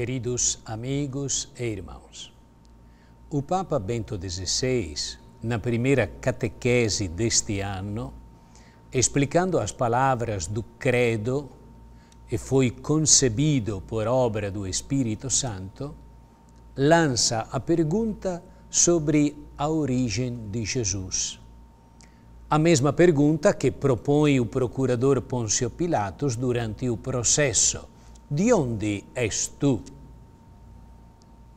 Queridos amigos e irmãos, o Papa Bento XVI, na primeira catequese deste ano, explicando as palavras do Credo e foi concebido por obra do Espírito Santo, lança a pergunta sobre a origem de Jesus. A mesma pergunta que propõe o procurador Pôncio Pilatos durante o processo de onde és tu?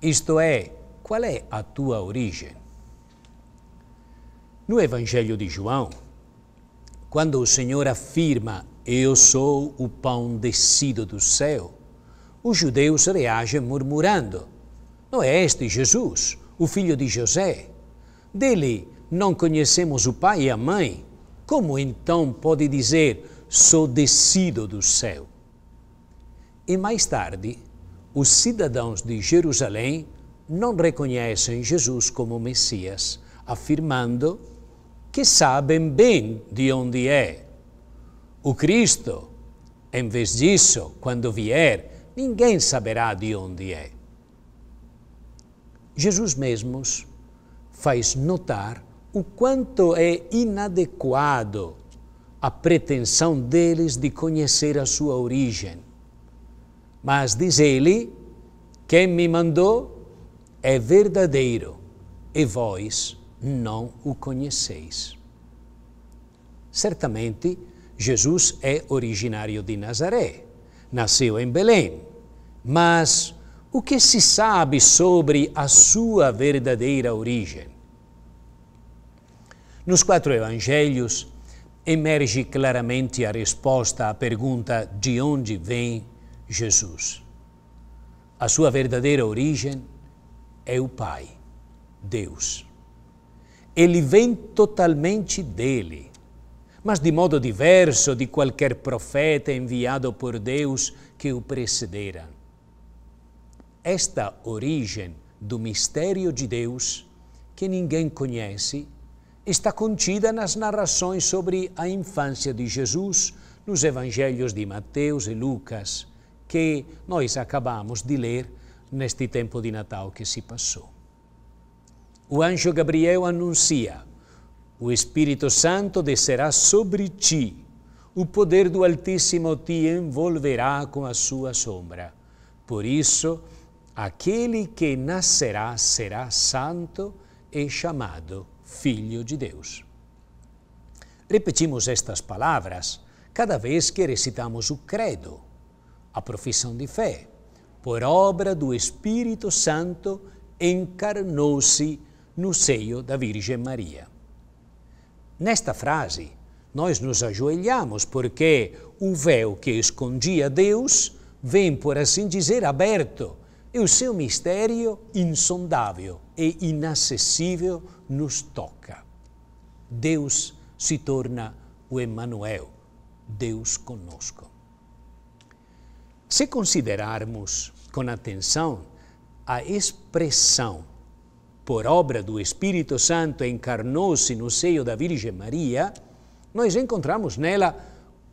Isto é, qual é a tua origem? No Evangelho de João, quando o Senhor afirma Eu sou o pão descido do céu, os judeus reagem murmurando: Não é este Jesus, o filho de José? Dele não conhecemos o pai e a mãe. Como então pode dizer: Sou descido do céu? E mais tarde, os cidadãos de Jerusalém não reconhecem Jesus como Messias, afirmando que sabem bem de onde é. O Cristo, em vez disso, quando vier, ninguém saberá de onde é. Jesus mesmo faz notar o quanto é inadequado a pretensão deles de conhecer a sua origem mas diz ele: Quem me mandou é verdadeiro, e vós não o conheceis. Certamente, Jesus é originário de Nazaré, nasceu em Belém, mas o que se sabe sobre a sua verdadeira origem? Nos quatro evangelhos emerge claramente a resposta à pergunta de onde vem Jesus. A sua verdadeira origem é o Pai, Deus. Ele vem totalmente dele, mas de modo diverso de qualquer profeta enviado por Deus que o precedera. Esta origem do mistério de Deus, que ninguém conhece, está contida nas narrações sobre a infância de Jesus nos evangelhos de Mateus e Lucas que nós acabamos de ler neste tempo de Natal que se passou. O anjo Gabriel anuncia: O Espírito Santo descerá sobre ti, o poder do Altíssimo te envolverá com a sua sombra. Por isso, aquele que nascerá será santo e chamado Filho de Deus. Repetimos estas palavras cada vez que recitamos o Credo a profissão de fé. Por obra do Espírito Santo, encarnou-se no seio da Virgem Maria. Nesta frase, nós nos ajoelhamos porque o véu que escondia Deus vem, por assim dizer, aberto e o seu mistério insondável e inacessível nos toca. Deus se torna o Emmanuel, Deus conosco. Se considerarmos com atenção a expressão por obra do Espírito Santo encarnou-se no seio da Virgem Maria, nós encontramos nela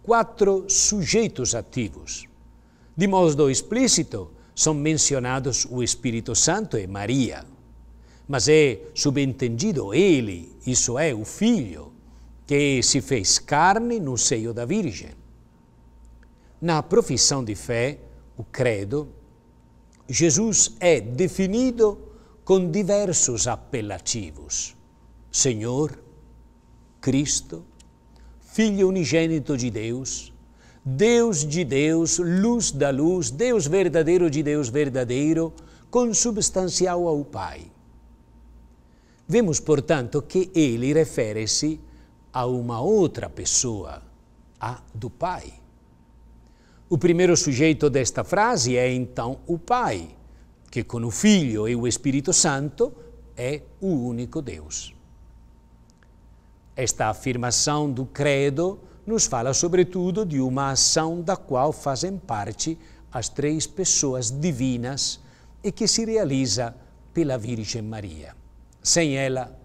quatro sujeitos ativos. De modo explícito, são mencionados o Espírito Santo e Maria, mas é subentendido ele, isso é, o Filho, que se fez carne no seio da Virgem. Na profissão de fé, o credo, Jesus é definido com diversos apelativos: Senhor, Cristo, Filho unigênito de Deus, Deus de Deus, luz da luz, Deus verdadeiro de Deus verdadeiro, consubstancial ao Pai. Vemos, portanto, que ele refere-se a uma outra pessoa, a do Pai. O primeiro sujeito desta frase é então o Pai, que com o Filho e o Espírito Santo é o único Deus. Esta afirmação do Credo nos fala sobretudo de uma ação da qual fazem parte as três pessoas divinas e que se realiza pela Virgem Maria. Sem ela,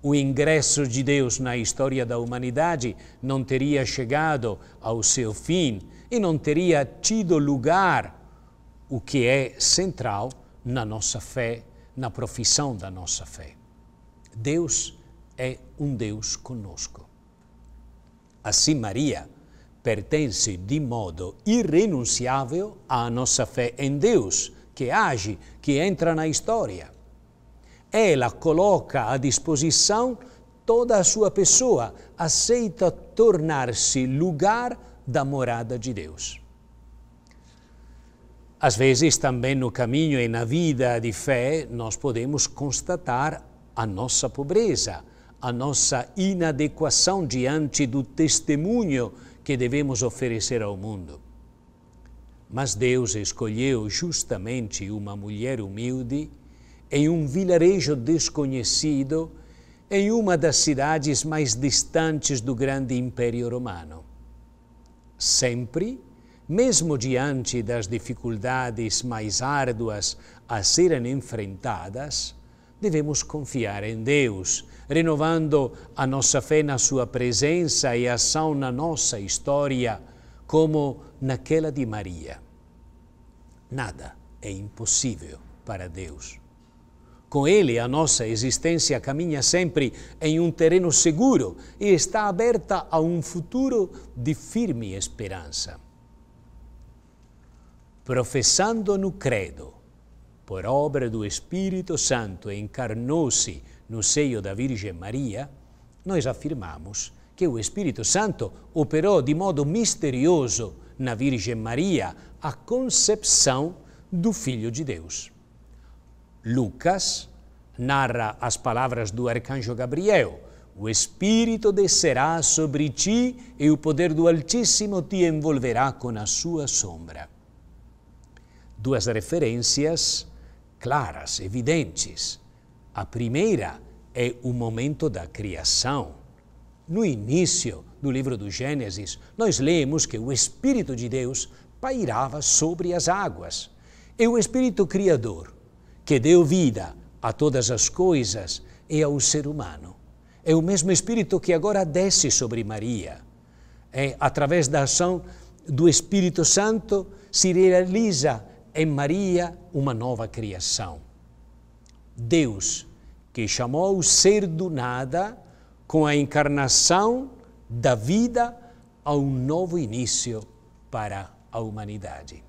o ingresso de Deus na história da humanidade não teria chegado ao seu fim e não teria tido lugar o que é central na nossa fé, na profissão da nossa fé. Deus é um Deus conosco. Assim, Maria pertence de modo irrenunciável à nossa fé em Deus, que age, que entra na história. Ela coloca à disposição toda a sua pessoa, aceita tornar-se lugar da morada de Deus. Às vezes, também no caminho e na vida de fé, nós podemos constatar a nossa pobreza, a nossa inadequação diante do testemunho que devemos oferecer ao mundo. Mas Deus escolheu justamente uma mulher humilde em um vilarejo desconhecido, em uma das cidades mais distantes do grande Império Romano sempre, mesmo diante das dificuldades mais árduas a serem enfrentadas, devemos confiar em Deus, renovando a nossa fé na Sua presença e ação na nossa história, como naquela de Maria. Nada é impossível para Deus. Com ele, a nossa existência caminha sempre em um terreno seguro e está aberta a um futuro de firme esperança. Professando no credo, por obra do Espírito Santo, encarnou-se no seio da Virgem Maria, nós afirmamos que o Espírito Santo operou de modo misterioso na Virgem Maria a concepção do Filho de Deus. Lucas narra as palavras do arcanjo Gabriel: O Espírito descerá sobre ti e o poder do Altíssimo te envolverá com a sua sombra. Duas referências claras, evidentes. A primeira é o momento da criação. No início do livro do Gênesis, nós lemos que o Espírito de Deus pairava sobre as águas. E o Espírito Criador que deu vida a todas as coisas e ao ser humano. É o mesmo Espírito que agora desce sobre Maria. É, através da ação do Espírito Santo se realiza em Maria uma nova criação. Deus, que chamou o ser do nada com a encarnação da vida a um novo início para a humanidade.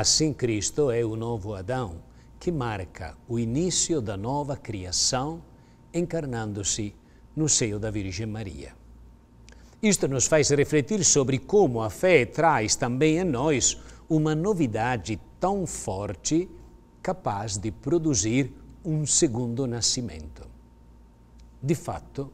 Assim, Cristo é o novo Adão, que marca o início da nova criação, encarnando-se no seio da Virgem Maria. Isto nos faz refletir sobre como a fé traz também a nós uma novidade tão forte, capaz de produzir um segundo nascimento. De fato,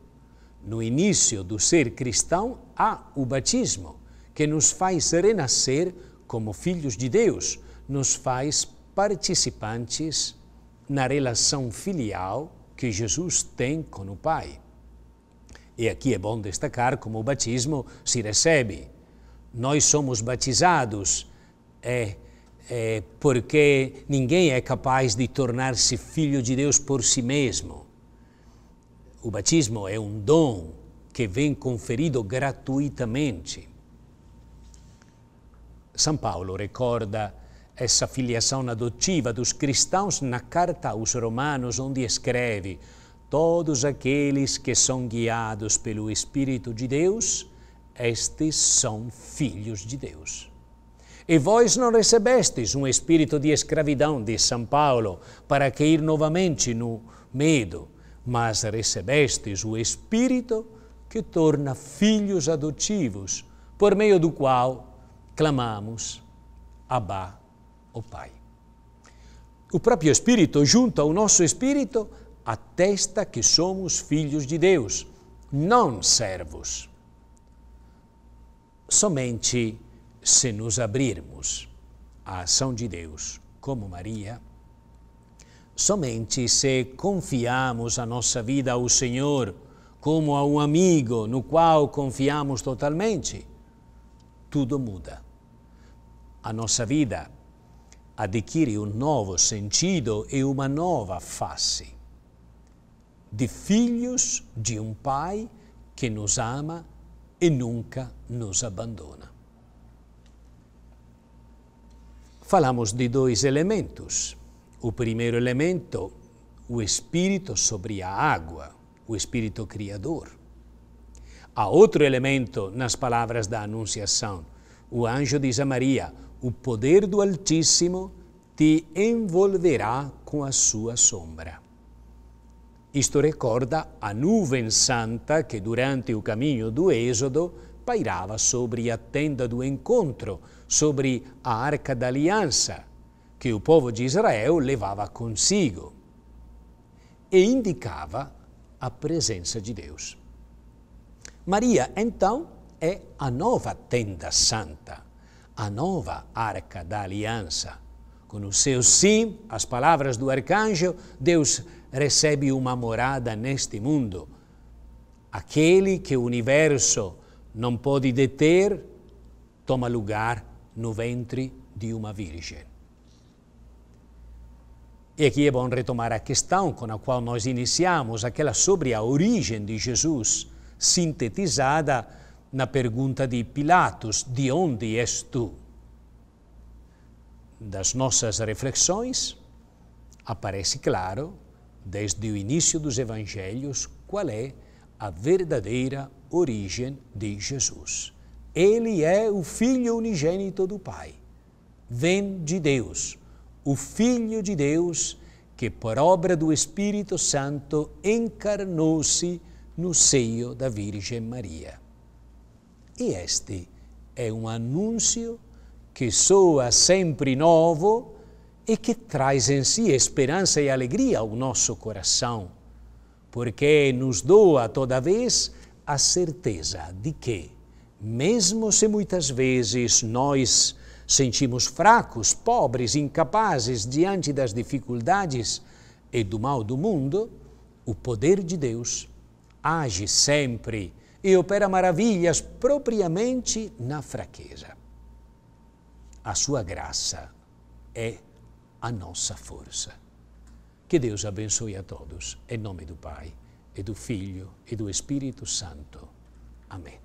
no início do ser cristão há o batismo, que nos faz renascer como filhos de Deus, nos faz participantes na relação filial que Jesus tem com o Pai. E aqui é bom destacar como o batismo se recebe. Nós somos batizados é, é porque ninguém é capaz de tornar-se filho de Deus por si mesmo. O batismo é um dom que vem conferido gratuitamente. São Paulo recorda essa filiação adotiva dos cristãos na carta aos Romanos, onde escreve: Todos aqueles que são guiados pelo Espírito de Deus, estes são filhos de Deus. E vós não recebestes um espírito de escravidão, diz São Paulo, para cair novamente no medo, mas recebestes o espírito que torna filhos adotivos, por meio do qual clamamos, Abá, o Pai. O próprio Espírito, junto ao nosso Espírito, atesta que somos filhos de Deus, não servos. Somente se nos abrirmos à ação de Deus, como Maria, somente se confiamos a nossa vida ao Senhor, como a um amigo no qual confiamos totalmente tudo muda. A nossa vida adquire um novo sentido e uma nova face. De filhos de um Pai que nos ama e nunca nos abandona. Falamos de dois elementos. O primeiro elemento, o Espírito sobre a água, o Espírito Criador. Há outro elemento nas palavras da Anunciação. O anjo diz a Maria: O poder do Altíssimo te envolverá com a sua sombra. Isto recorda a nuvem santa que durante o caminho do Êxodo pairava sobre a tenda do encontro, sobre a arca da aliança, que o povo de Israel levava consigo, e indicava a presença de Deus. Maria, então, é a nova tenda santa, a nova arca da aliança. Com o seu sim, as palavras do arcanjo, Deus recebe uma morada neste mundo. Aquele que o universo não pode deter, toma lugar no ventre de uma virgem. E aqui é bom retomar a questão com a qual nós iniciamos, aquela sobre a origem de Jesus sintetizada na pergunta de Pilatos: De onde és tu? Das nossas reflexões, aparece claro, desde o início dos evangelhos, qual é a verdadeira origem de Jesus. Ele é o Filho unigênito do Pai. Vem de Deus, o Filho de Deus, que por obra do Espírito Santo encarnou-se no seio da Virgem Maria. E este é um anúncio que soa sempre novo e que traz em si esperança e alegria ao nosso coração, porque nos doa toda vez a certeza de que, mesmo se muitas vezes nós sentimos fracos, pobres, incapazes diante das dificuldades e do mal do mundo, o poder de Deus age sempre e opera maravilhas propriamente na fraqueza. A sua graça é a nossa força. Que Deus abençoe a todos, em nome do Pai, e do Filho e do Espírito Santo. Amém.